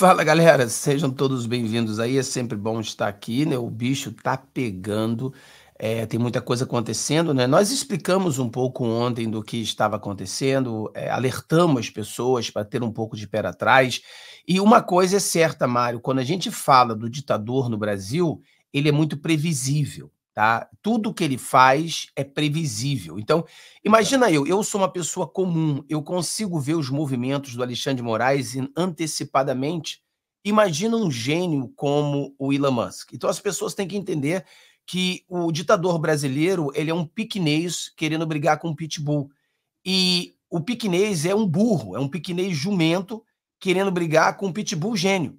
Fala galera, sejam todos bem-vindos aí. É sempre bom estar aqui, né? O bicho tá pegando, é, tem muita coisa acontecendo, né? Nós explicamos um pouco ontem do que estava acontecendo, é, alertamos as pessoas para ter um pouco de pé atrás. E uma coisa é certa, Mário, quando a gente fala do ditador no Brasil, ele é muito previsível tá? Tudo que ele faz é previsível. Então, imagina eu, eu sou uma pessoa comum, eu consigo ver os movimentos do Alexandre de Moraes antecipadamente. Imagina um gênio como o Elon Musk. Então, as pessoas têm que entender que o ditador brasileiro ele é um piquenês querendo brigar com um pitbull. E o piquenês é um burro, é um piquenês jumento querendo brigar com um pitbull gênio.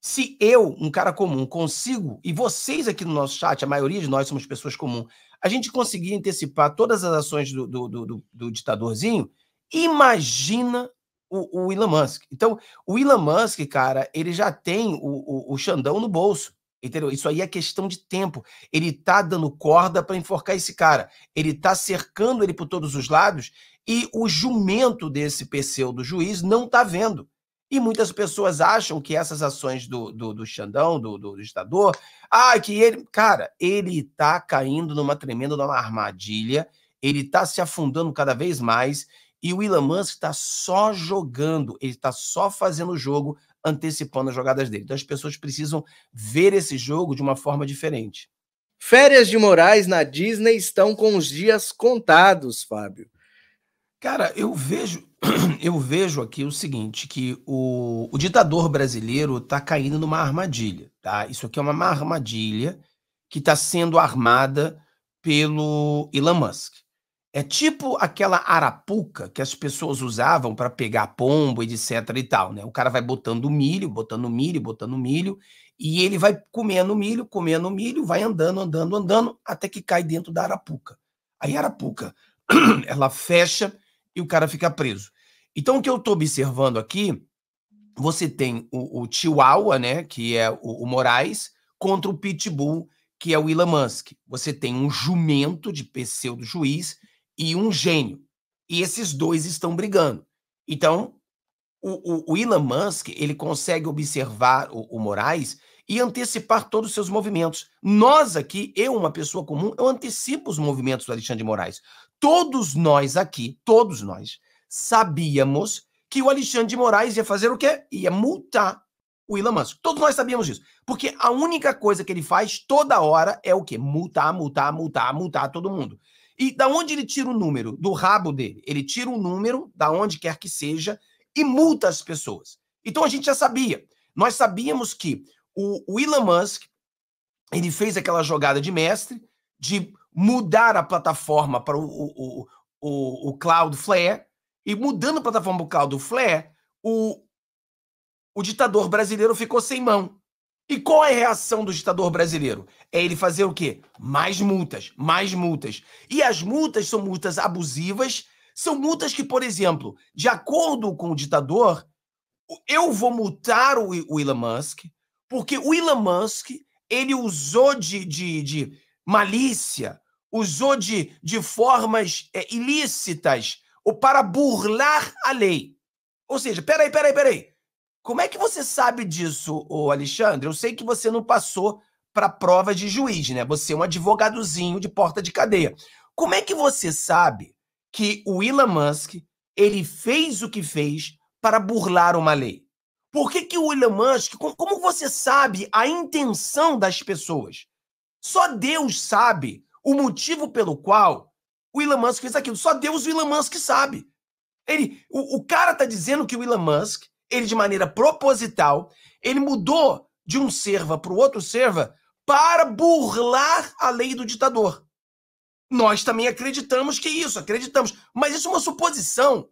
Se eu, um cara comum, consigo, e vocês aqui no nosso chat, a maioria de nós somos pessoas comuns, a gente conseguir antecipar todas as ações do, do, do, do ditadorzinho, imagina o, o, Elon Musk. Então, o Elon Musk, cara, ele já tem o, o, o Xandão no bolso. Entendeu? Isso aí é questão de tempo. Ele tá dando corda para enforcar esse cara. Ele tá cercando ele por todos os lados e o jumento desse pseudo juiz não tá vendo. E muitas pessoas acham que essas ações do, do, do Xandão, do, do, do ditador, ah, que ele. Cara, ele está caindo numa tremenda numa armadilha, ele está se afundando cada vez mais, e o Elon Musk está só jogando, ele está só fazendo o jogo, antecipando as jogadas dele. Então as pessoas precisam ver esse jogo de uma forma diferente. Férias de Moraes na Disney estão com os dias contados, Fábio. Cara, eu vejo eu vejo aqui o seguinte, que o, o ditador brasileiro está caindo numa armadilha, tá? Isso aqui é uma armadilha que está sendo armada pelo Elon Musk. É tipo aquela arapuca que as pessoas usavam para pegar pombo, etc e tal, né? O cara vai botando milho, botando milho, botando milho, e ele vai comendo milho, comendo milho, vai andando, andando, andando, até que cai dentro da arapuca. Aí a arapuca, ela fecha e o cara fica preso. Então, o que eu estou observando aqui, você tem o, o Chihuahua, né, que é o, o Moraes, contra o Pitbull, que é o Elon Musk. Você tem um jumento de pseudo juiz e um gênio. E esses dois estão brigando. Então, o, o, o Elon Musk, ele consegue observar o, o Moraes e antecipar todos os seus movimentos. Nós aqui, eu, uma pessoa comum, eu antecipo os movimentos do Alexandre de Moraes. Todos nós aqui, todos nós, sabíamos que o Alexandre de Moraes ia fazer o quê? Ia multar o Elon Musk. Todos nós sabíamos disso. Porque a única coisa que ele faz toda hora é o quê? Multar, multar, multar, multar todo mundo. E da onde ele tira o número? Do rabo dele. Ele tira um número, da onde quer que seja, e multa as pessoas. Então a gente já sabia. Nós sabíamos que o, o Elon Musk, ele fez aquela jogada de mestre de mudar a plataforma para o, o, o, o Cloudflare, e mudando a plataforma para o Cloudflare, o, o ditador brasileiro ficou sem mão. E qual é a reação do ditador brasileiro? É ele fazer o quê? Mais multas, mais multas. E as multas são multas abusivas, são multas que, por exemplo, de acordo com o ditador, eu vou multar o, o Elon Musk porque o Elon Musk, ele usou de, de, de malícia, usou de, de formas é, ilícitas ou para burlar a lei. Ou seja, peraí, peraí, peraí. Como é que você sabe disso, ô Alexandre? Eu sei que você não passou para prova de juiz, né? Você é um advogadozinho de porta de cadeia. Como é que você sabe que o Elon Musk ele fez o que fez para burlar uma lei? Por que, que o Elon Musk, como você sabe a intenção das pessoas? Só Deus sabe o motivo pelo qual o Elon Musk fez aquilo. Só Deus e o Elon Musk sabe. Ele, o, o cara tá dizendo que o Elon Musk, ele de maneira proposital, ele mudou de um serva para o outro serva para burlar a lei do ditador. Nós também acreditamos que isso, acreditamos, mas isso é uma suposição.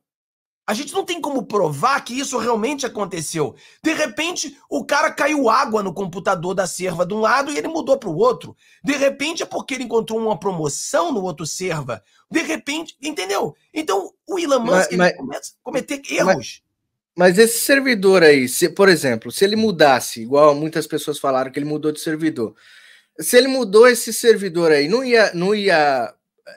A gente não tem como provar que isso realmente aconteceu. De repente, o cara caiu água no computador da serva de um lado e ele mudou para o outro. De repente, é porque ele encontrou uma promoção no outro serva. De repente, entendeu? Então, o Elon Musk mas, mas, começa a cometer erros. Mas, mas, esse servidor aí, se, por exemplo, se ele mudasse, igual muitas pessoas falaram que ele mudou de servidor, se ele mudou esse servidor aí, não ia, não ia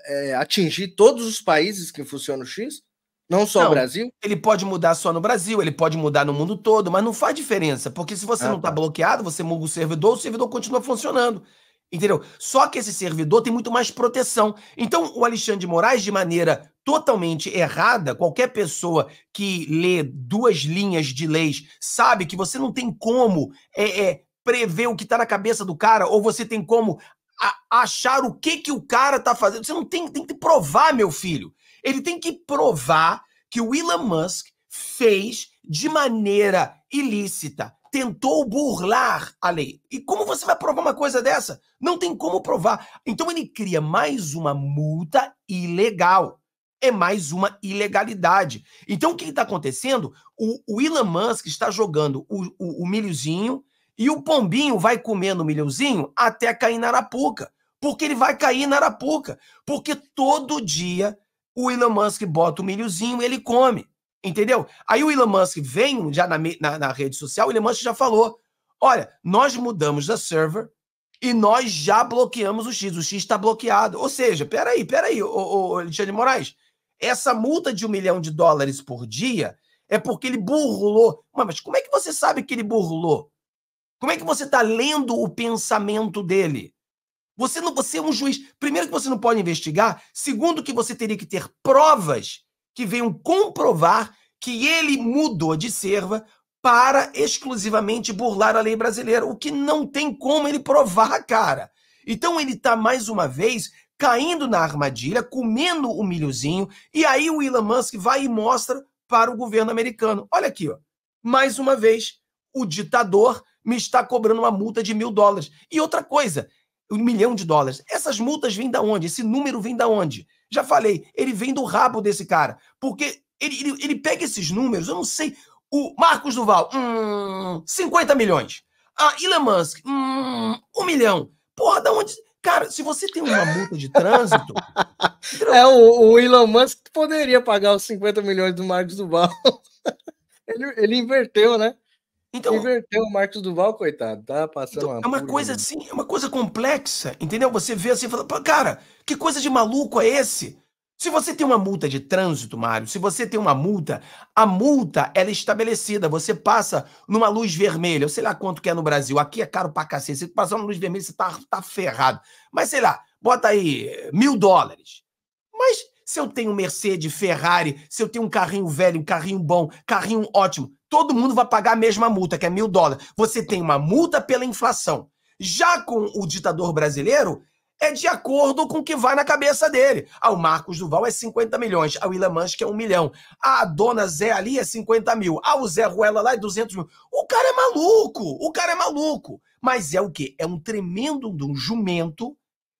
é, atingir todos os países que funcionam o X? Não só não, o Brasil? Ele pode mudar só no Brasil, ele pode mudar no mundo todo, mas não faz diferença, porque se você ah, não está tá. bloqueado, você muda o servidor, o servidor continua funcionando. Entendeu? Só que esse servidor tem muito mais proteção. Então, o Alexandre de Moraes, de maneira totalmente errada, qualquer pessoa que lê duas linhas de leis sabe que você não tem como é, é, prever o que está na cabeça do cara, ou você tem como a, achar o que, que o cara está fazendo. Você não tem, tem que provar, meu filho. Ele tem que provar que o Elon Musk fez de maneira ilícita, tentou burlar a lei. E como você vai provar uma coisa dessa? Não tem como provar. Então ele cria mais uma multa ilegal. É mais uma ilegalidade. Então o que está acontecendo? O, o, Elon Musk está jogando o, o, o milhozinho e o pombinho vai comendo o milhozinho até cair na arapuca. Porque ele vai cair na arapuca. Porque todo dia o Elon Musk bota o milhozinho e ele come. Entendeu? Aí o Elon Musk vem já na, na, na rede social, o Elon Musk já falou: olha, nós mudamos da server e nós já bloqueamos o X, o X está bloqueado. Ou seja, peraí, peraí, ô, ô, Alexandre Moraes, essa multa de um milhão de dólares por dia é porque ele burlou. Mas como é que você sabe que ele burlou? Como é que você está lendo o pensamento dele? Você, não, você é um juiz. Primeiro, que você não pode investigar. Segundo, que você teria que ter provas que venham comprovar que ele mudou de serva para exclusivamente burlar a lei brasileira, o que não tem como ele provar, cara. Então ele está mais uma vez caindo na armadilha, comendo o milhozinho, e aí o Elon Musk vai e mostra para o governo americano. Olha aqui, ó. mais uma vez, o ditador me está cobrando uma multa de mil dólares. E outra coisa, um milhão de dólares. Essas multas vêm da onde? Esse número vem da onde? Já falei, ele vem do rabo desse cara. Porque ele, ele, ele pega esses números, eu não sei. O Marcos Duval, hum, 50 milhões. A Elon Musk, hum, um milhão. Porra, da onde. Cara, se você tem uma multa de trânsito. é, o, o, Elon Musk poderia pagar os 50 milhões do Marcos Duval. ele, ele inverteu, né? Então, Inverteu o Marcos Duval, coitado, tá passando então, uma É uma coisa assim, é uma coisa complexa, entendeu? Você vê assim e fala, cara, que coisa de maluco é esse? Se você tem uma multa de trânsito, Mário, se você tem uma multa, a multa ela é estabelecida. Você passa numa luz vermelha, sei lá quanto que é no Brasil, aqui é caro pra cacete. Se passar numa luz vermelha, você tá, tá ferrado. Mas sei lá, bota aí mil dólares. Mas se eu tenho Mercedes, Ferrari, se eu tenho um carrinho velho, um carrinho bom, carrinho ótimo, todo mundo vai pagar a mesma multa, que é mil dólares. Você tem uma multa pela inflação. Já com o ditador brasileiro, é de acordo com o que vai na cabeça dele. Ah, o Marcos Duval é 50 milhões, ah, o Ilan é 1 milhão, ah, a dona Zé ali é 50 mil, ah, o Zé Ruela lá é 200 mil. O cara é maluco, o cara é maluco. Mas é o quê? É um tremendo um jumento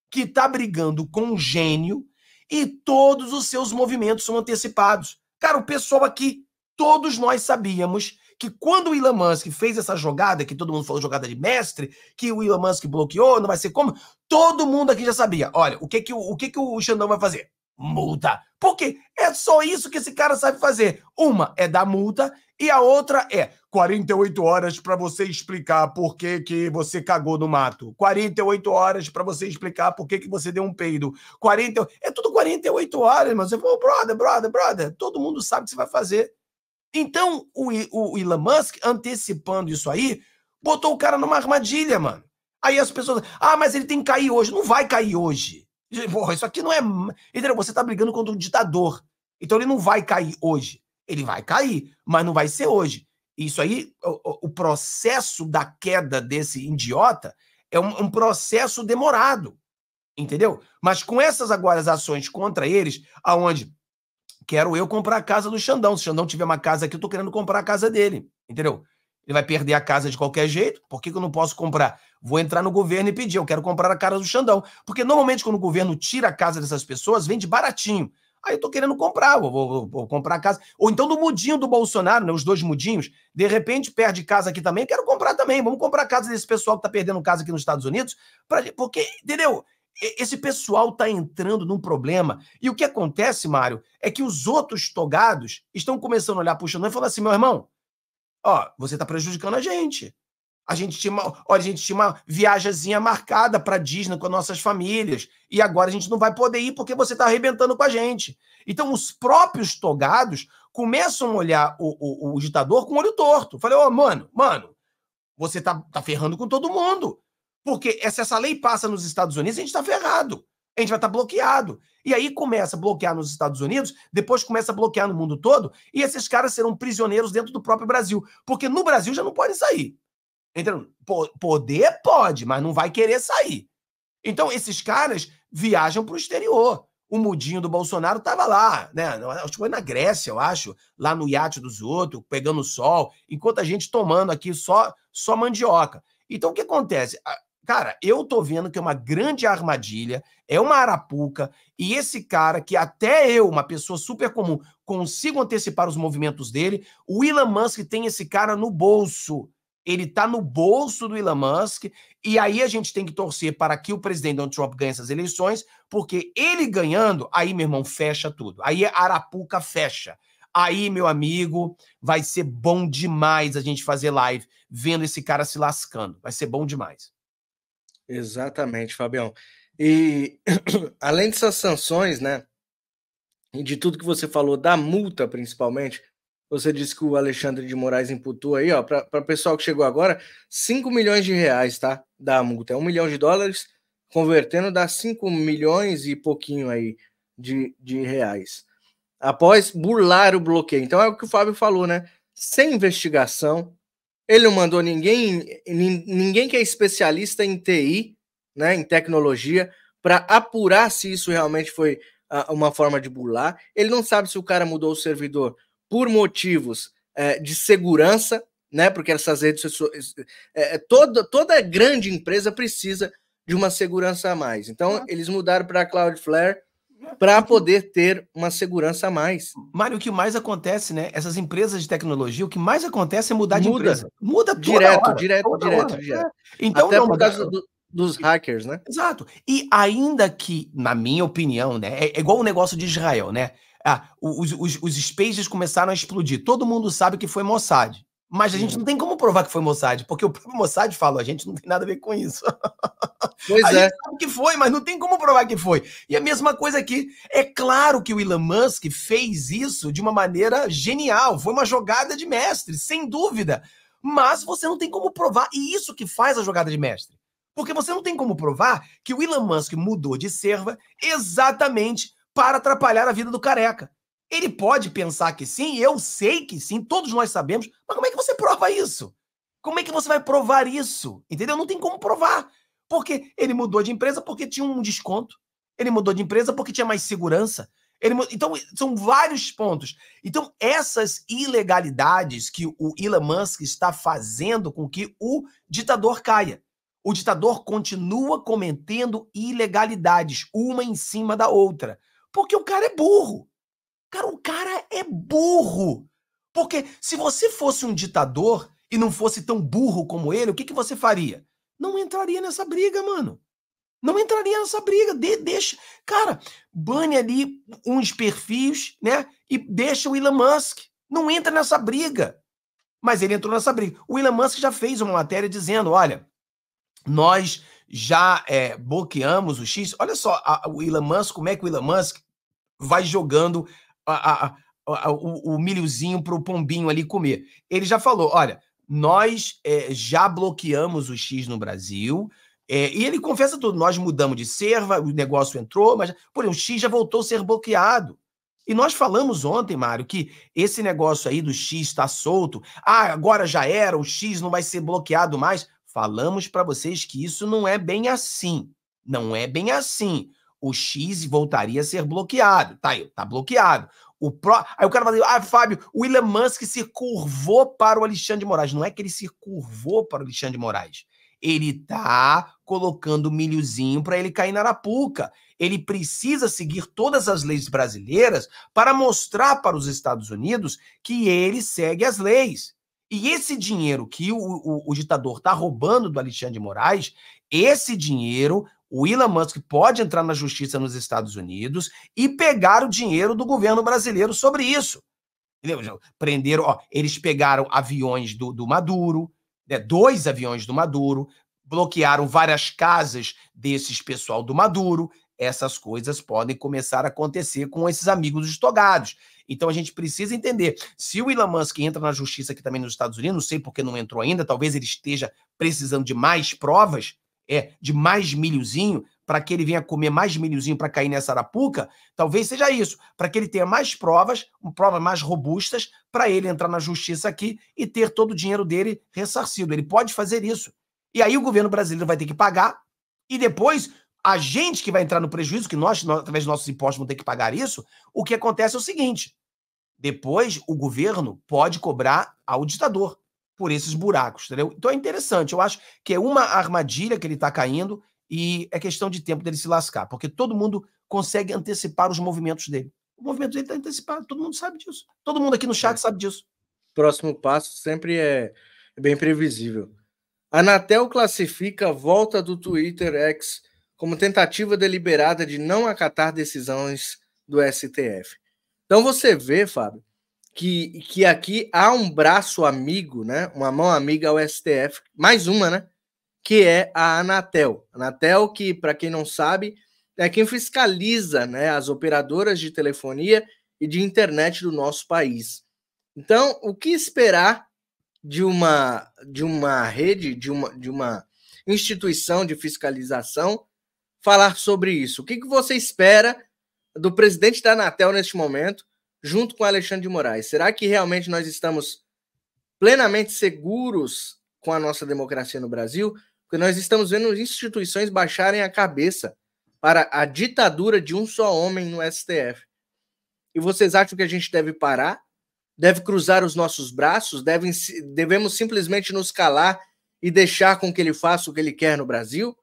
que tá brigando com um gênio e todos os seus movimentos são antecipados. Cara, o pessoal aqui, todos nós sabíamos que quando o Elon Musk fez essa jogada, que todo mundo falou jogada de mestre, que o Elon Musk bloqueou, não vai ser como, todo mundo aqui já sabia. Olha, o que que o, o, que que o Xandão vai fazer? multa. Porque é só isso que esse cara sabe fazer. Uma é dar multa e a outra é 48 horas para você explicar por que, que você cagou no mato. 48 horas para você explicar por que, que você deu um peido. 40... É tudo 48 horas, mas você vou, brother, brother, brother. Todo mundo sabe o que você vai fazer. Então, o, o, o Elon Musk, antecipando isso aí, botou o cara numa armadilha, mano. Aí as pessoas, ah, mas ele tem que cair hoje. Não vai cair hoje. Porra, isso aqui não é. Entendeu? Você está brigando contra um ditador. Então ele não vai cair hoje. Ele vai cair, mas não vai ser hoje. Isso aí, o, o processo da queda desse idiota é um, um, processo demorado. Entendeu? Mas com essas agora as ações contra eles, aonde quero eu comprar a casa do Xandão. Se o Xandão tiver uma casa aqui, eu estou querendo comprar a casa dele. Entendeu? Ele vai perder a casa de qualquer jeito. Por que, que eu não posso comprar? Vou entrar no governo e pedir. Eu quero comprar a cara do Xandão. Porque normalmente, quando o governo tira a casa dessas pessoas, vende baratinho. Aí eu tô querendo comprar, vou, vou, vou, comprar a casa. Ou então do mudinho do Bolsonaro, né? Os dois mudinhos, de repente perde casa aqui também, quero comprar também. Vamos comprar a casa desse pessoal que tá perdendo casa aqui nos Estados Unidos. Pra, porque, entendeu? Esse pessoal tá entrando num problema. E o que acontece, Mário, é que os outros togados estão começando a olhar pro Xandão e falar assim: meu irmão, Ó, você está prejudicando a gente. A gente tinha uma, olha, a gente tinha uma viagemzinha marcada para Disney com as nossas famílias e agora a gente não vai poder ir porque você está arrebentando com a gente. Então os próprios togados começam a olhar o, o, o ditador com o olho torto. Falei, ô, oh, mano, mano, você tá, tá ferrando com todo mundo. Porque se essa lei passa nos Estados Unidos, a gente está ferrado a gente vai estar tá bloqueado. E aí começa a bloquear nos Estados Unidos, depois começa a bloquear no mundo todo, e esses caras serão prisioneiros dentro do próprio Brasil. Porque no Brasil já não podem sair. Entendeu? Poder pode, mas não vai querer sair. Então, esses caras viajam para o exterior. O mudinho do Bolsonaro estava lá, né? Acho que foi na Grécia, eu acho, lá no iate dos outros, pegando sol, enquanto a gente tomando aqui só, só mandioca. Então, o que acontece? Cara, eu tô vendo que é uma grande armadilha, é uma arapuca, e esse cara, que até eu, uma pessoa super comum, consigo antecipar os movimentos dele, o Elon Musk tem esse cara no bolso. Ele tá no bolso do Elon Musk, e aí a gente tem que torcer para que o presidente Donald Trump ganhe essas eleições, porque ele ganhando, aí, meu irmão, fecha tudo. Aí a arapuca fecha. Aí, meu amigo, vai ser bom demais a gente fazer live vendo esse cara se lascando. Vai ser bom demais. Exatamente, Fabião. E além dessas sanções, né? E de tudo que você falou, da multa principalmente, você disse que o Alexandre de Moraes imputou aí, ó, para o pessoal que chegou agora, 5 milhões de reais, tá? Da multa. É 1 milhão de dólares, convertendo dá 5 milhões e pouquinho aí de, de reais. Após burlar o bloqueio. Então é o que o Fábio falou, né? Sem investigação, ele não mandou ninguém, ninguém que é especialista em TI, né, em tecnologia, para apurar se isso realmente foi uh, uma forma de burlar. Ele não sabe se o cara mudou o servidor por motivos uh, de segurança, né, porque essas redes sociais, uh, é, é, toda toda grande empresa precisa de uma segurança a mais. Então eles mudaram para Cloudflare para poder ter uma segurança a mais. Mário, o que mais acontece, né? Essas empresas de tecnologia, o que mais acontece é mudar de empresa. Muda tudo. direto, hora, direto, direto, hora. direto. É. Então, Até não, por causa do, dos hackers, né? Exato. E ainda que, na minha opinião, né, é, é igual o negócio de Israel, né? Ah, os, os, os spaces começaram a explodir. Todo mundo sabe que foi Mossad. Mas a gente não tem como provar que foi Mossad, porque o próprio Mossad fala, a gente não tem nada a ver com isso. Pois a é. gente sabe que foi, mas não tem como provar que foi. E a mesma coisa aqui. É claro que o Elon Musk fez isso de uma maneira genial. Foi uma jogada de mestre, sem dúvida. Mas você não tem como provar. E isso que faz a jogada de mestre. Porque você não tem como provar que o Elon Musk mudou de serva exatamente para atrapalhar a vida do careca. Ele pode pensar que sim, eu sei que sim, todos nós sabemos, mas como é que você prova isso? Como é que você vai provar isso? Entendeu? Não tem como provar. Porque ele mudou de empresa porque tinha um desconto. Ele mudou de empresa porque tinha mais segurança. Ele, então, são vários pontos. Então, essas ilegalidades que o Elon Musk está fazendo com que o ditador caia. O ditador continua cometendo ilegalidades, uma em cima da outra. Porque o cara é burro. Cara, o cara é burro. Porque se você fosse um ditador e não fosse tão burro como ele, o que, que você faria? não entraria nessa briga, mano. Não entraria nessa briga. De, deixa. Cara, bane ali uns perfis, né? E deixa o Elon Musk. Não entra nessa briga. Mas ele entrou nessa briga. O Elon Musk já fez uma matéria dizendo: olha, nós já é, bloqueamos o X. Olha só a, o Elon Musk, como é que o Elon Musk vai jogando a, o, o milhozinho para o pombinho ali comer. Ele já falou: olha, nós é, já bloqueamos o X no Brasil. É, e ele confessa tudo. Nós mudamos de serva, o negócio entrou, mas por exemplo, o X já voltou a ser bloqueado. E nós falamos ontem, Mário, que esse negócio aí do X está solto. Ah, agora já era, o X não vai ser bloqueado mais. Falamos para vocês que isso não é bem assim. Não é bem assim. O X voltaria a ser bloqueado. Tá, tá bloqueado. O pro... Aí o cara fala assim, ah, Fábio, o Elon Musk se curvou para o Alexandre de Moraes. Não é que ele se curvou para o Alexandre de Moraes. Ele tá colocando milhozinho para ele cair na arapuca. Ele precisa seguir todas as leis brasileiras para mostrar para os Estados Unidos que ele segue as leis. E esse dinheiro que o, o, o ditador está roubando do Alexandre de Moraes, esse dinheiro o Elon Musk pode entrar na justiça nos Estados Unidos e pegar o dinheiro do governo brasileiro sobre isso. Entendeu? Prenderam, ó, eles pegaram aviões do, do Maduro, né, dois aviões do Maduro, bloquearam várias casas desses pessoal do Maduro. Essas coisas podem começar a acontecer com esses amigos estogados. Então a gente precisa entender. Se o Elon Musk entra na justiça aqui também nos Estados Unidos, não sei porque não entrou ainda, talvez ele esteja precisando de mais provas, é de mais milhozinho, para que ele venha comer mais milhozinho para cair nessa arapuca, talvez seja isso, para que ele tenha mais provas, provas mais robustas, para ele entrar na justiça aqui e ter todo o dinheiro dele ressarcido. Ele pode fazer isso. E aí o governo brasileiro vai ter que pagar, e depois a gente que vai entrar no prejuízo, que nós, através dos nossos impostos, vão ter que pagar isso. O que acontece é o seguinte: depois o governo pode cobrar ao ditador por esses buracos, entendeu? Então é interessante, eu acho que é uma armadilha que ele está caindo e é questão de tempo dele se lascar, porque todo mundo consegue antecipar os movimentos dele. O movimento dele está antecipado, todo mundo sabe disso. Todo mundo aqui no chat é. sabe disso. Próximo passo sempre é, é bem previsível. A Anatel classifica a volta do Twitter X como tentativa deliberada de não acatar decisões do STF. Então você vê, Fábio, que, que aqui há um braço amigo, né? Uma mão amiga ao STF, mais uma, né? Que é a Anatel. Anatel, que, para quem não sabe, é quem fiscaliza né, as operadoras de telefonia e de internet do nosso país. Então, o que esperar de uma, de uma rede, de uma, de uma instituição de fiscalização falar sobre isso? O que, que você espera do presidente da Anatel neste momento? junto com Alexandre de Moraes. Será que realmente nós estamos plenamente seguros com a nossa democracia no Brasil? Porque nós estamos vendo instituições baixarem a cabeça para a ditadura de um só homem no STF. E vocês acham que a gente deve parar? Deve cruzar os nossos braços? devemos simplesmente nos calar e deixar com que ele faça o que ele quer no Brasil?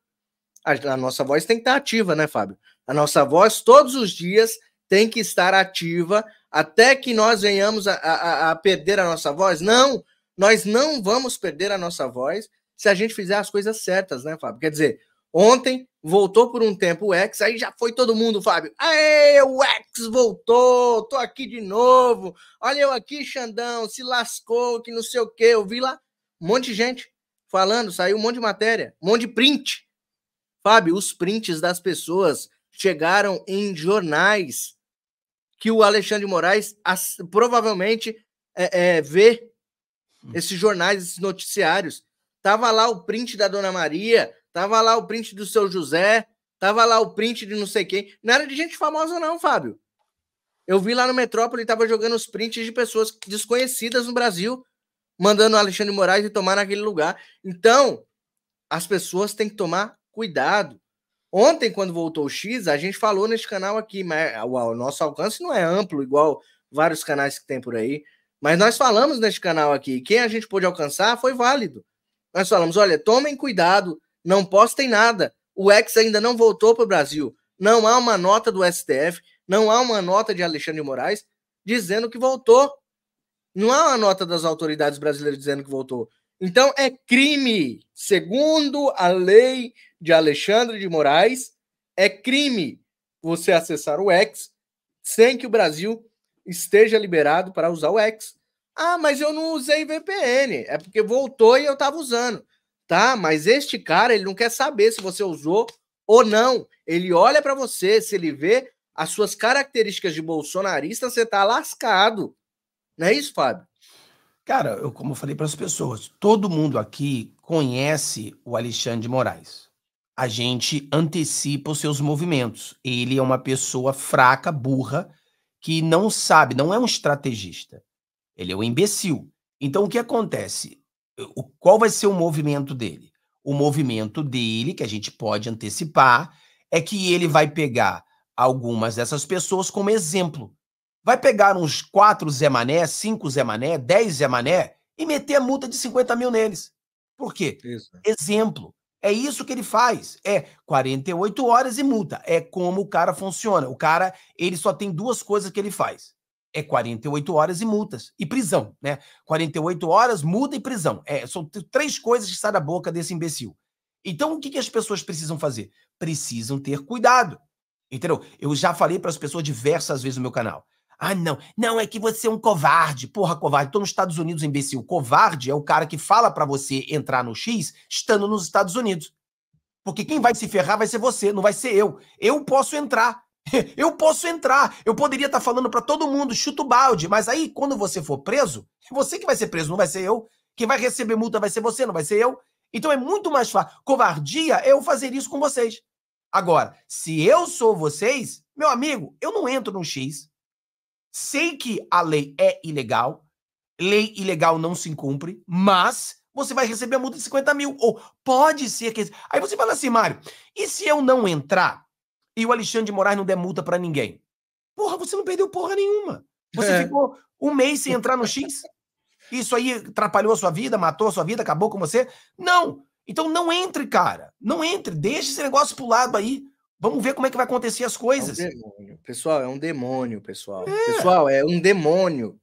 A, a nossa voz tem que estar ativa, né, Fábio? A nossa voz todos os dias tem que estar ativa até que nós venhamos a, a, a perder a nossa voz? Não, nós não vamos perder a nossa voz se a gente fizer as coisas certas, né, Fábio? Quer dizer, ontem voltou por um tempo o X, aí já foi todo mundo, Fábio. Aê, o X voltou, tô aqui de novo. Olha eu aqui, Xandão, se lascou, que não sei o quê. Eu vi lá um monte de gente falando, saiu um monte de matéria, um monte de print. Fábio, os prints das pessoas chegaram em jornais que o Alexandre de Moraes as, provavelmente é, é, vê hum. esses jornais, esses noticiários. Tava lá o print da Dona Maria, tava lá o print do seu José, tava lá o print de não sei quem. Não era de gente famosa, não, Fábio. Eu vi lá no Metrópole, tava jogando os prints de pessoas desconhecidas no Brasil, mandando o Alexandre de Moraes tomar naquele lugar. Então, as pessoas têm que tomar cuidado. Ontem, quando voltou o X, a gente falou neste canal aqui, mas o ah, nosso alcance não é amplo, igual vários canais que tem por aí. Mas nós falamos neste canal aqui, quem a gente pôde alcançar foi válido. Nós falamos: olha, tomem cuidado, não postem nada. O ex ainda não voltou para o Brasil. Não há uma nota do STF, não há uma nota de Alexandre Moraes dizendo que voltou. Não há uma nota das autoridades brasileiras dizendo que voltou. Então é crime, segundo a lei de Alexandre de Moraes, é crime você acessar o X sem que o Brasil esteja liberado para usar o X. Ah, mas eu não usei VPN, é porque voltou e eu estava usando. Tá, mas este cara, ele não quer saber se você usou ou não. Ele olha para você, se ele vê as suas características de bolsonarista, você está lascado. Não é isso, Fábio? Cara, eu, como eu falei para as pessoas, todo mundo aqui conhece o Alexandre de Moraes. A gente antecipa os seus movimentos. Ele é uma pessoa fraca, burra, que não sabe, não é um estrategista. Ele é um imbecil. Então, o que acontece? O, qual vai ser o movimento dele? O movimento dele, que a gente pode antecipar, é que ele vai pegar algumas dessas pessoas como exemplo vai pegar uns quatro Zé Mané, cinco Zé Mané, dez Zé Mané e meter a multa de 50 mil neles. Por quê? Isso. Exemplo. É isso que ele faz. É 48 horas e multa. É como o cara funciona. O cara, ele só tem duas coisas que ele faz. É 48 horas e multas. E prisão, né? 48 horas, multa e prisão. É, são três coisas que saem da boca desse imbecil. Então, o que, que as pessoas precisam fazer? Precisam ter cuidado. Entendeu? Eu já falei para as pessoas diversas vezes no meu canal. Ah, não. Não, é que você é um covarde. Porra, covarde. Tô nos Estados Unidos, imbecil. Covarde é o cara que fala para você entrar no X estando nos Estados Unidos. Porque quem vai se ferrar vai ser você, não vai ser eu. Eu posso entrar. Eu posso entrar. Eu poderia estar tá falando para todo mundo, chuta o balde. Mas aí, quando você for preso, você que vai ser preso, não vai ser eu. Quem vai receber multa vai ser você, não vai ser eu. Então é muito mais fácil. Covardia é eu fazer isso com vocês. Agora, se eu sou vocês, meu amigo, eu não entro no X. Sei que a lei é ilegal, lei ilegal não se cumpre, mas você vai receber a multa de 50 mil. Ou pode ser que. Aí você fala assim, Mário, e se eu não entrar e o Alexandre de Moraes não der multa para ninguém? Porra, você não perdeu porra nenhuma. Você é. ficou um mês sem entrar no X? Isso aí atrapalhou a sua vida, matou a sua vida, acabou com você? Não! Então não entre, cara. Não entre. Deixa esse negócio pro lado aí. Vamos ver como é que vai acontecer as coisas. É um pessoal, é um demônio, pessoal. É. Pessoal, é um demônio.